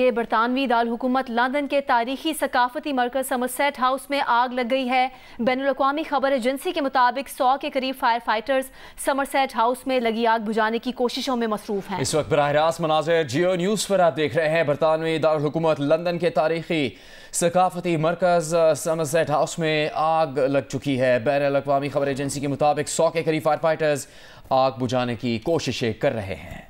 ये बरतानवी दाल हुकूमत लंदन के तारीखी सकाफती मरकज समरसेट हाउस में आग लग गई है बैन अवी खबर एजेंसी के मुताबिक सौ के करीब फायर फाइटर्स समरसेट हाउस में लगी आग बुझाने की कोशिशों में मसरूफ हैं इस वक्त बरह रास्त मनाजिर जियो न्यूज़ पर आप देख रहे हैं बरतानवी दार लंदन के तारीखी सकाफती मरकज समरसेट हाउस में आग लग चुकी है बैन अवी खबर एजेंसी के मुताबिक सौ के करीब फायर फाइटर्स आग बुझाने की कोशिशें कर रहे हैं